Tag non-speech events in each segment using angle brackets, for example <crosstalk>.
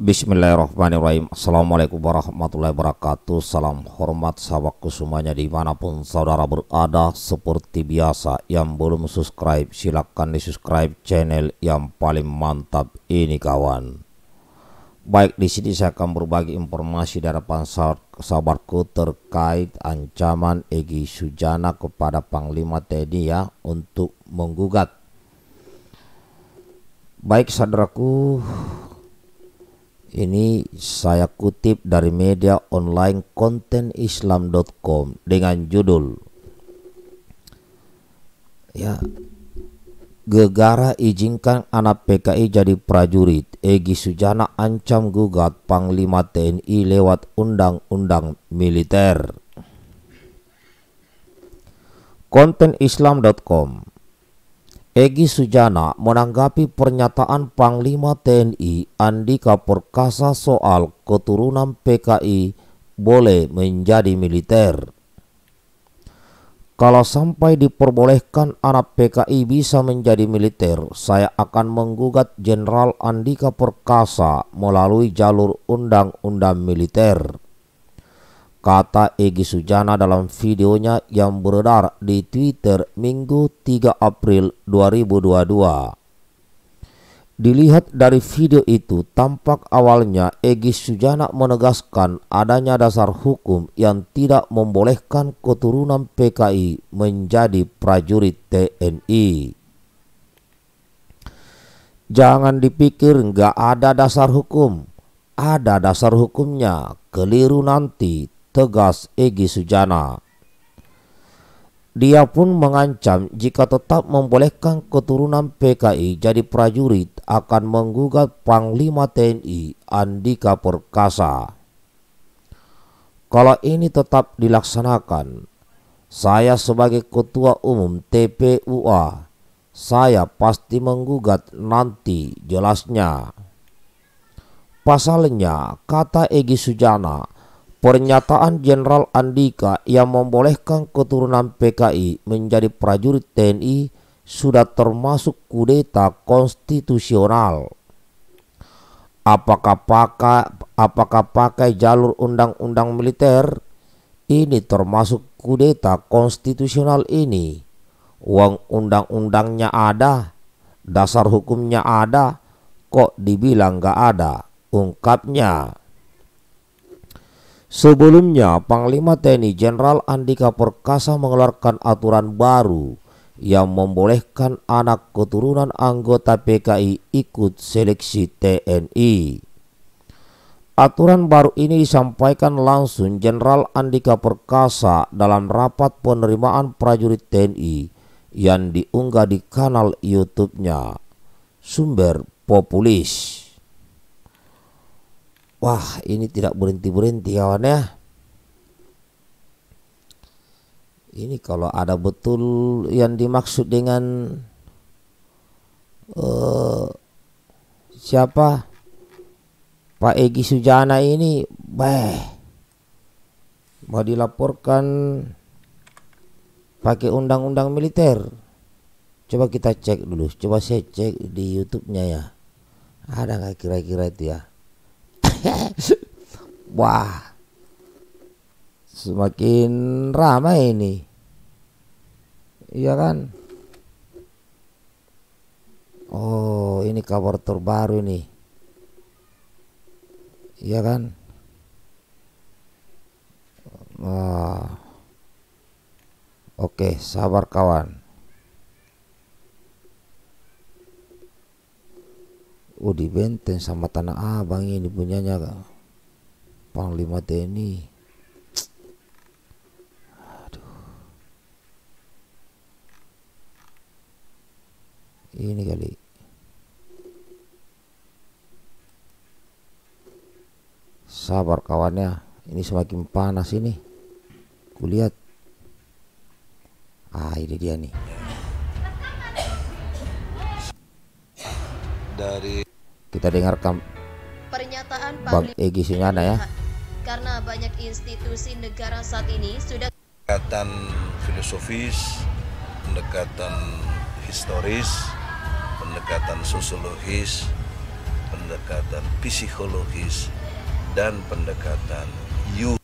Bismillahirrahmanirrahim Assalamualaikum warahmatullahi wabarakatuh Salam hormat sahabatku semuanya dimanapun saudara berada Seperti biasa yang belum subscribe silahkan di subscribe channel yang paling mantap ini kawan Baik di sini saya akan berbagi informasi dari sahabatku terkait ancaman Egi Sujana kepada Panglima TNI ya untuk menggugat Baik saudaraku ini saya kutip dari media online kontenislam.com dengan judul ya Gegara izinkan anak PKI jadi prajurit. Egi Sujana ancam gugat Panglima TNI lewat undang-undang militer. Kontenislam.com Egi Sujana menanggapi pernyataan Panglima TNI Andika Perkasa soal keturunan PKI boleh menjadi militer. Kalau sampai diperbolehkan anak PKI bisa menjadi militer, saya akan menggugat Jenderal Andika Perkasa melalui jalur undang-undang militer kata Egi Sujana dalam videonya yang beredar di Twitter Minggu 3 April 2022. Dilihat dari video itu, tampak awalnya Egi Sujana menegaskan adanya dasar hukum yang tidak membolehkan keturunan PKI menjadi prajurit TNI. Jangan dipikir nggak ada dasar hukum, ada dasar hukumnya, keliru nanti tegas Egi Sujana. Dia pun mengancam jika tetap membolehkan keturunan PKI jadi prajurit akan menggugat Panglima TNI Andika Perkasa. Kalau ini tetap dilaksanakan, saya sebagai Ketua Umum TPUA, saya pasti menggugat nanti jelasnya. Pasalnya, kata Egi Sujana, Pernyataan Jenderal Andika yang membolehkan keturunan PKI menjadi prajurit TNI sudah termasuk kudeta konstitusional. Apakah pakai apakah pakai jalur undang-undang militer? Ini termasuk kudeta konstitusional ini. Uang undang-undangnya ada, dasar hukumnya ada, kok dibilang gak ada? Ungkapnya. Sebelumnya, Panglima TNI Jenderal Andika Perkasa mengeluarkan aturan baru yang membolehkan anak keturunan anggota PKI ikut seleksi TNI. Aturan baru ini disampaikan langsung Jenderal Andika Perkasa dalam rapat penerimaan prajurit TNI yang diunggah di kanal YouTube-nya. Sumber Populis. Wah ini tidak berhenti-berhenti kawan ya Ini kalau ada betul yang dimaksud dengan uh, Siapa Pak Egi Sujana ini Beh Mau dilaporkan pakai undang-undang militer Coba kita cek dulu Coba saya cek di YouTube-nya ya Ada nggak kira-kira itu ya <laughs> Wah, semakin ramai ini. Iya kan? Oh, ini kabar terbaru nih. Iya kan? Wah. Oke, sabar kawan. oh di Benteng sama Tanah Abang ini punyanya Panglima TNI Aduh. ini kali sabar kawannya ini semakin panas ini kulihat ah ini dia nih dari kita dengarkan pernyataan Bang Egi Singana ya. Karena banyak institusi negara saat ini sudah pendekatan filosofis, pendekatan historis, pendekatan sosiologis, pendekatan psikologis dan pendekatan you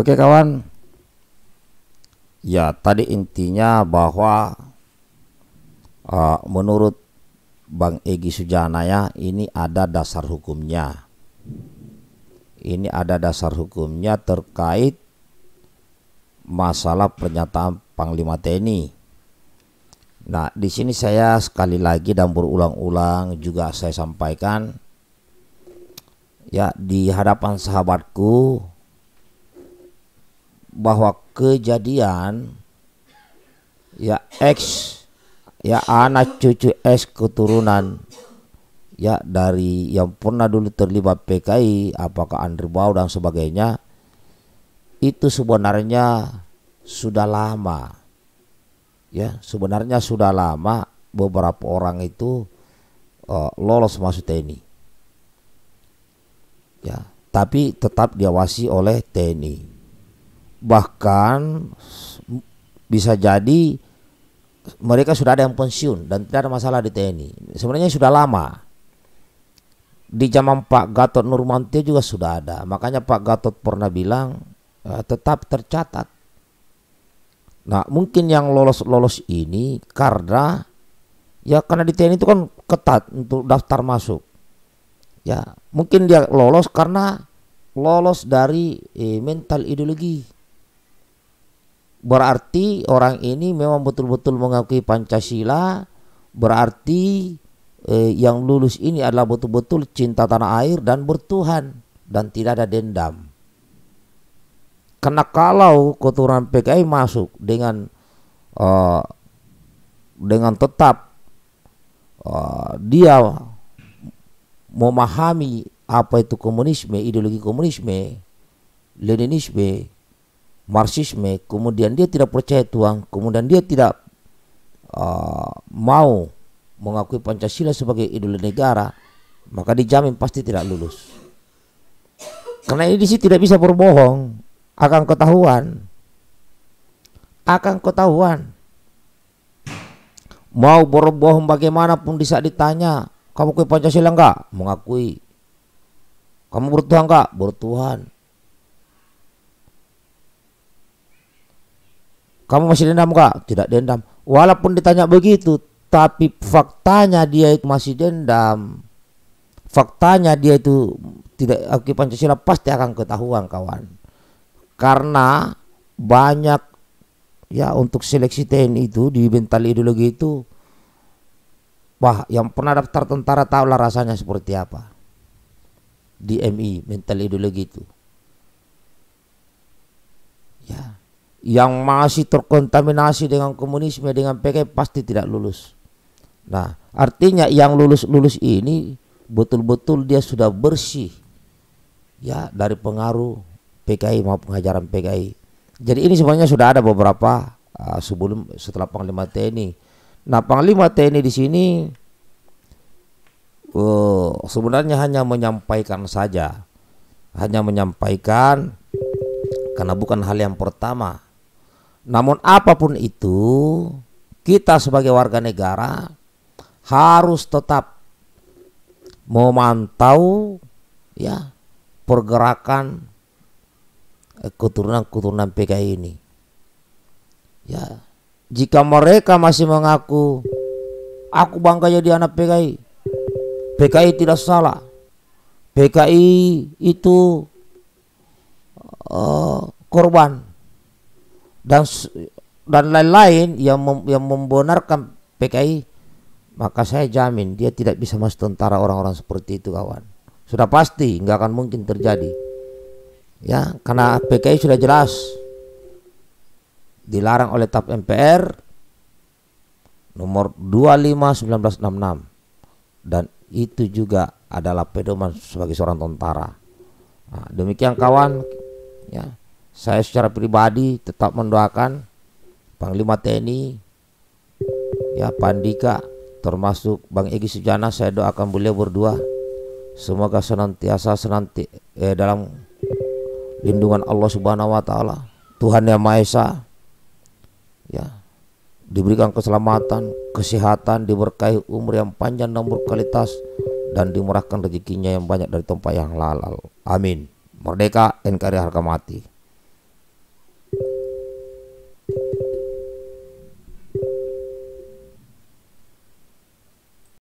Oke kawan, ya tadi intinya bahwa uh, menurut Bang Egi Sujana ya ini ada dasar hukumnya. Ini ada dasar hukumnya terkait masalah pernyataan Panglima TNI. Nah, di sini saya sekali lagi dan berulang-ulang juga saya sampaikan ya di hadapan sahabatku bahwa kejadian ya X ya anak cucu S keturunan ya dari yang pernah dulu terlibat PKI apakah Andri Bau dan sebagainya itu sebenarnya sudah lama ya sebenarnya sudah lama beberapa orang itu uh, lolos masuk TNI ya tapi tetap diawasi oleh TNI bahkan bisa jadi mereka sudah ada yang pensiun dan tidak ada masalah di TNI. Sebenarnya sudah lama. Di zaman Pak Gatot Nurmantio juga sudah ada. Makanya Pak Gatot pernah bilang e, tetap tercatat. Nah, mungkin yang lolos-lolos ini karena ya karena di TNI itu kan ketat untuk daftar masuk. Ya, mungkin dia lolos karena lolos dari eh, mental ideologi berarti orang ini memang betul-betul mengakui Pancasila berarti eh, yang lulus ini adalah betul-betul cinta tanah air dan bertuhan dan tidak ada dendam. Karena kalau keturunan PKI masuk dengan uh, dengan tetap uh, dia memahami apa itu komunisme, ideologi komunisme, Leninisme, Marxisme, kemudian dia tidak percaya Tuhan, kemudian dia tidak uh, mau mengakui Pancasila sebagai idola negara, maka dijamin pasti tidak lulus. Karena ini sih tidak bisa berbohong, akan ketahuan. Akan ketahuan. Mau berbohong bagaimanapun di saat ditanya, kamu ke Pancasila enggak? Mengakui. Kamu bertuhan enggak? Bertuhan Kamu masih dendam kak? Tidak dendam. Walaupun ditanya begitu, tapi faktanya dia itu masih dendam. Faktanya dia itu tidak akui Pancasila pasti akan ketahuan kawan. Karena banyak ya untuk seleksi TNI itu di mental ideologi itu wah yang pernah daftar tentara tahulah rasanya seperti apa. Di MI mental ideologi itu. Ya yang masih terkontaminasi dengan komunisme dengan PKI pasti tidak lulus. Nah, artinya yang lulus-lulus ini betul-betul dia sudah bersih ya dari pengaruh PKI maupun pengajaran PKI. Jadi ini sebenarnya sudah ada beberapa uh, sebelum setelah Panglima TNI. Nah, Panglima TNI di sini uh, sebenarnya hanya menyampaikan saja. Hanya menyampaikan karena bukan hal yang pertama namun apapun itu, kita sebagai warga negara harus tetap memantau ya pergerakan eh, keturunan-keturunan PKI ini. Ya, jika mereka masih mengaku aku bangga jadi anak PKI. PKI tidak salah. PKI itu uh, korban dan dan lain-lain yang mem, yang membenarkan PKI maka saya jamin dia tidak bisa masuk tentara orang-orang seperti itu kawan sudah pasti nggak akan mungkin terjadi ya karena PKI sudah jelas dilarang oleh TAP MPR nomor 25 1966 dan itu juga adalah pedoman sebagai seorang tentara nah, demikian kawan ya saya secara pribadi tetap mendoakan Panglima TNI ya Pandika termasuk Bang Egi Sujana saya doakan beliau berdua semoga senantiasa senanti eh, dalam lindungan Allah Subhanahu wa taala Tuhan Yang Maha Esa ya diberikan keselamatan, kesehatan, diberkahi umur yang panjang dan berkualitas dan dimurahkan rezekinya yang banyak dari tempat yang halal. Amin. Merdeka NKRI harga mati.